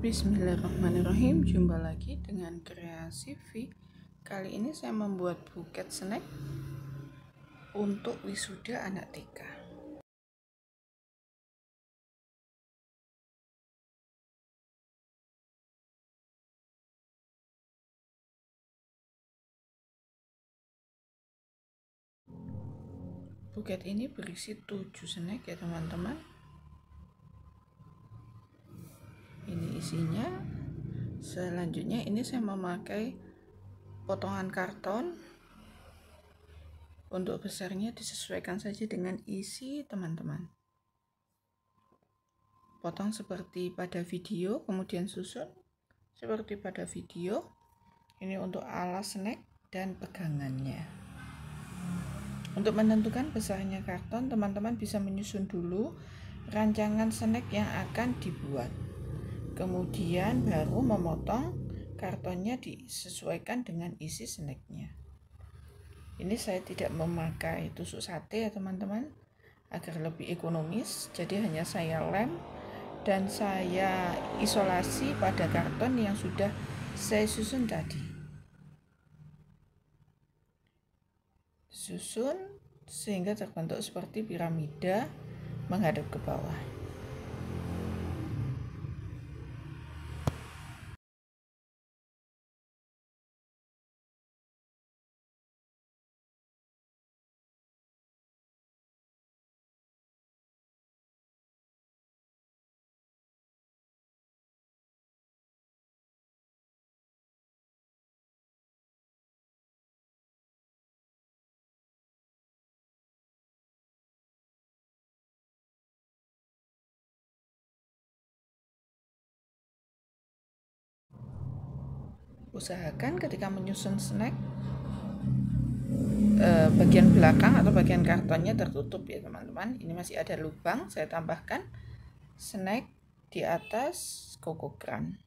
Bismillahirrahmanirrahim Jumpa lagi dengan kreasi V Kali ini saya membuat buket snack Untuk wisuda anak TK Buket ini berisi 7 snack ya teman-teman ini isinya selanjutnya ini saya memakai potongan karton untuk besarnya disesuaikan saja dengan isi teman-teman potong seperti pada video kemudian susun seperti pada video ini untuk alas snack dan pegangannya untuk menentukan besarnya karton teman-teman bisa menyusun dulu rancangan snack yang akan dibuat Kemudian baru memotong kartonnya disesuaikan dengan isi snacknya. Ini saya tidak memakai tusuk sate ya teman-teman agar lebih ekonomis. Jadi hanya saya lem dan saya isolasi pada karton yang sudah saya susun tadi. Susun sehingga terbentuk seperti piramida menghadap ke bawah. usahakan ketika menyusun snack eh, bagian belakang atau bagian kartonnya tertutup ya teman-teman ini masih ada lubang saya tambahkan snack di atas koko kran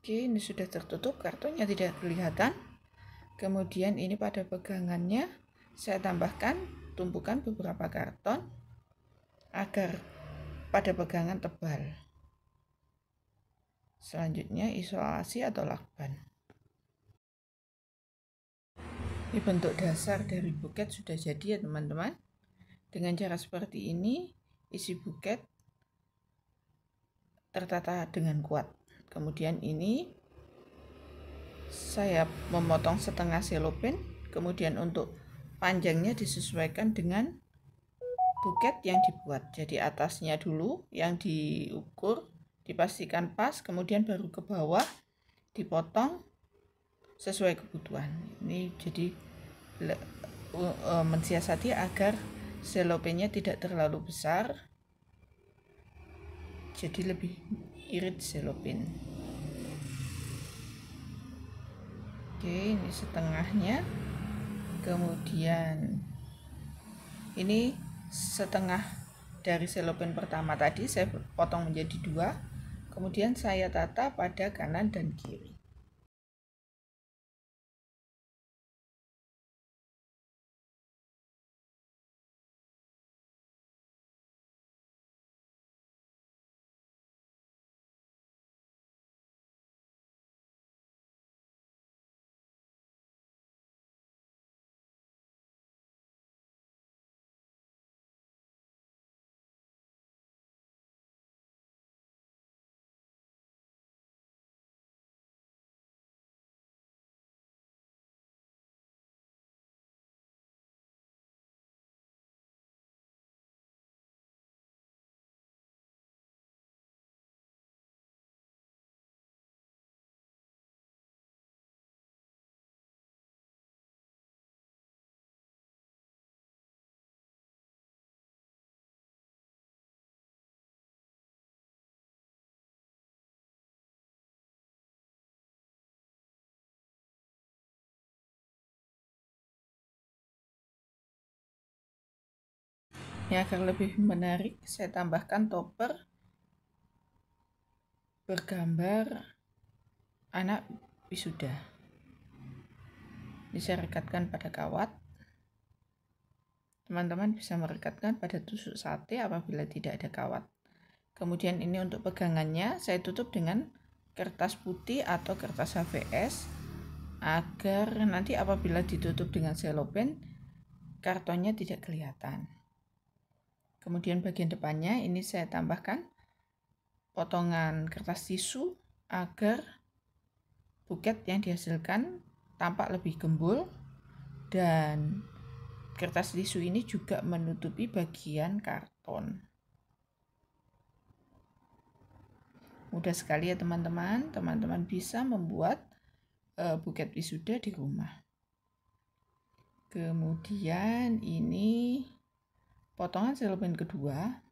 oke ini sudah tertutup kartonnya tidak kelihatan kemudian ini pada pegangannya saya tambahkan tumpukan beberapa karton agar pada pegangan tebal Selanjutnya isolasi atau lakban. Ini bentuk dasar dari buket sudah jadi ya teman-teman. Dengan cara seperti ini, isi buket tertata dengan kuat. Kemudian ini saya memotong setengah selopen, kemudian untuk panjangnya disesuaikan dengan buket yang dibuat. Jadi atasnya dulu yang diukur dipastikan pas kemudian baru ke bawah dipotong sesuai kebutuhan ini jadi le, uh, uh, mensiasati agar selopenya tidak terlalu besar jadi lebih irit selopin oke ini setengahnya kemudian ini setengah dari selopin pertama tadi saya potong menjadi dua Kemudian saya tata pada kanan dan kiri. Ya, agar lebih menarik, saya tambahkan topper bergambar anak wisuda. Bisa rekatkan pada kawat. Teman-teman bisa merekatkan pada tusuk sate apabila tidak ada kawat. Kemudian ini untuk pegangannya, saya tutup dengan kertas putih atau kertas HVS agar nanti apabila ditutup dengan selopen kartonnya tidak kelihatan. Kemudian bagian depannya ini saya tambahkan potongan kertas tisu agar buket yang dihasilkan tampak lebih gembul dan kertas tisu ini juga menutupi bagian karton. Mudah sekali ya teman-teman, teman-teman bisa membuat uh, buket wisuda di rumah. Kemudian ini potongan selopin kedua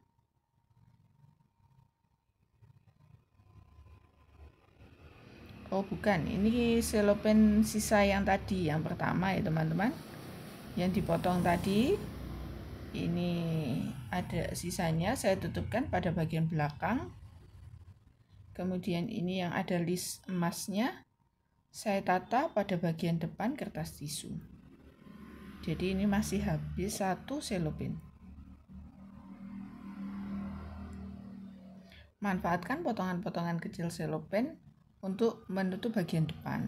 Oh bukan, ini selopen sisa yang tadi, yang pertama ya teman-teman Yang dipotong tadi Ini ada sisanya, saya tutupkan pada bagian belakang Kemudian ini yang ada list emasnya Saya tata pada bagian depan kertas tisu Jadi ini masih habis satu selopen Manfaatkan potongan-potongan kecil selopen untuk menutup bagian depan.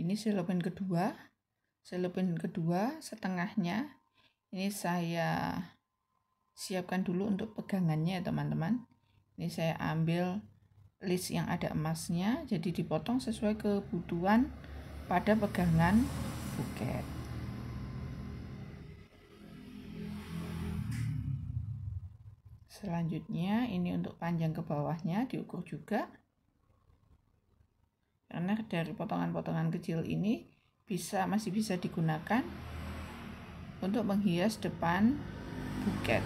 ini selopen kedua selopen kedua setengahnya ini saya siapkan dulu untuk pegangannya ya teman-teman ini saya ambil list yang ada emasnya jadi dipotong sesuai kebutuhan pada pegangan buket selanjutnya ini untuk panjang ke bawahnya diukur juga karena dari potongan-potongan kecil ini bisa masih bisa digunakan untuk menghias depan buket.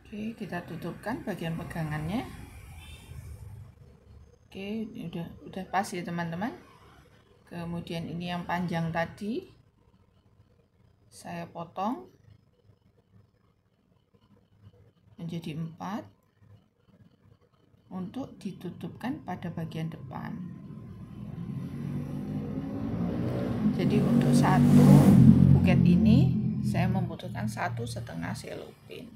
Oke, kita tutupkan bagian pegangannya. Oke, ini udah udah pas ya teman-teman. Kemudian ini yang panjang tadi saya potong menjadi empat untuk ditutupkan pada bagian depan jadi untuk satu buket ini saya membutuhkan satu setengah selopin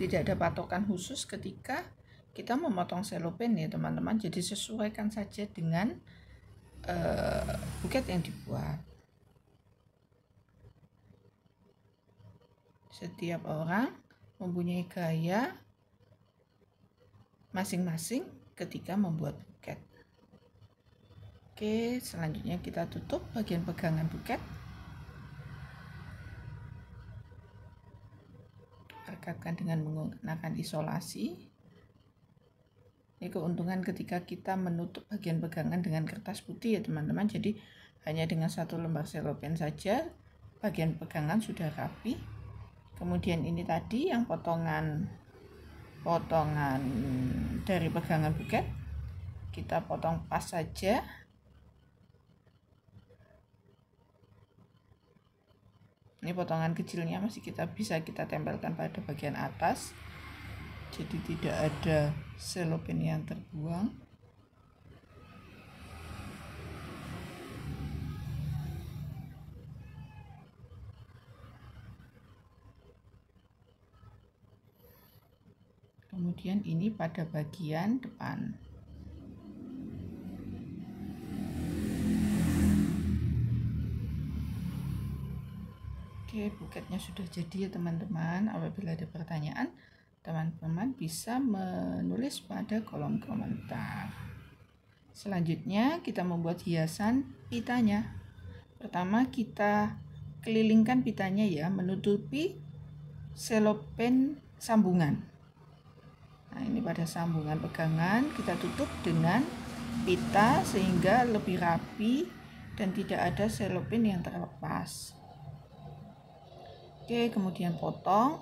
tidak ada patokan khusus ketika kita memotong selopin ya teman-teman jadi sesuaikan saja dengan uh, buket yang dibuat setiap orang mempunyai gaya masing-masing ketika membuat buket. Oke, selanjutnya kita tutup bagian pegangan buket. Rekatkan dengan menggunakan isolasi. Ini keuntungan ketika kita menutup bagian pegangan dengan kertas putih ya teman-teman. Jadi hanya dengan satu lembar selopen saja bagian pegangan sudah rapi kemudian ini tadi yang potongan potongan dari pegangan buket kita potong pas saja ini potongan kecilnya masih kita bisa kita tempelkan pada bagian atas jadi tidak ada selopin yang terbuang kemudian ini pada bagian depan. Oke, buketnya sudah jadi ya teman-teman. Apabila ada pertanyaan, teman-teman bisa menulis pada kolom komentar. Selanjutnya, kita membuat hiasan pitanya. Pertama, kita kelilingkan pitanya ya, menutupi selopen sambungan pada sambungan pegangan kita tutup dengan pita sehingga lebih rapi dan tidak ada selopin yang terlepas oke kemudian potong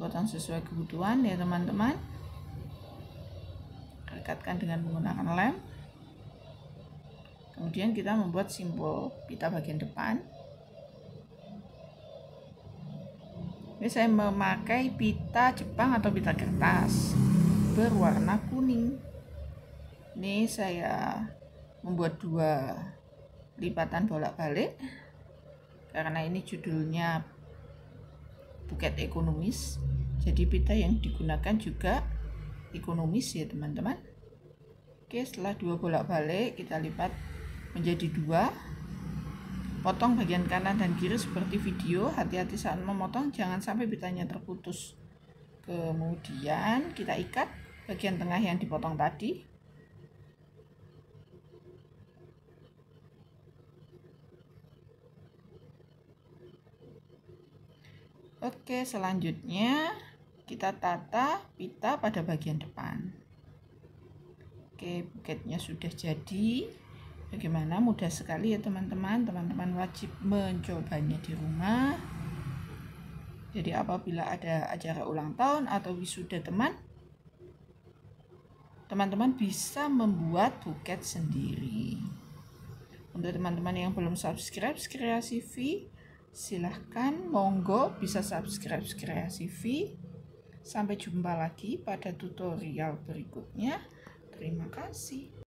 potong sesuai kebutuhan ya teman-teman rekatkan dengan menggunakan lem kemudian kita membuat simbol pita bagian depan saya memakai pita Jepang atau pita kertas berwarna kuning ini saya membuat dua lipatan bolak-balik karena ini judulnya buket ekonomis jadi pita yang digunakan juga ekonomis ya teman-teman oke setelah dua bolak-balik kita lipat menjadi dua Potong bagian kanan dan kiri seperti video, hati-hati saat memotong jangan sampai bitanya terputus. Kemudian kita ikat bagian tengah yang dipotong tadi. Oke, selanjutnya kita tata pita pada bagian depan. Oke, buketnya sudah jadi. Bagaimana mudah sekali ya teman-teman. Teman-teman wajib mencobanya di rumah. Jadi apabila ada acara ulang tahun atau wisuda teman, teman-teman bisa membuat buket sendiri. Untuk teman-teman yang belum subscribe Kreasi V, silahkan monggo bisa subscribe Kreasi V. Sampai jumpa lagi pada tutorial berikutnya. Terima kasih.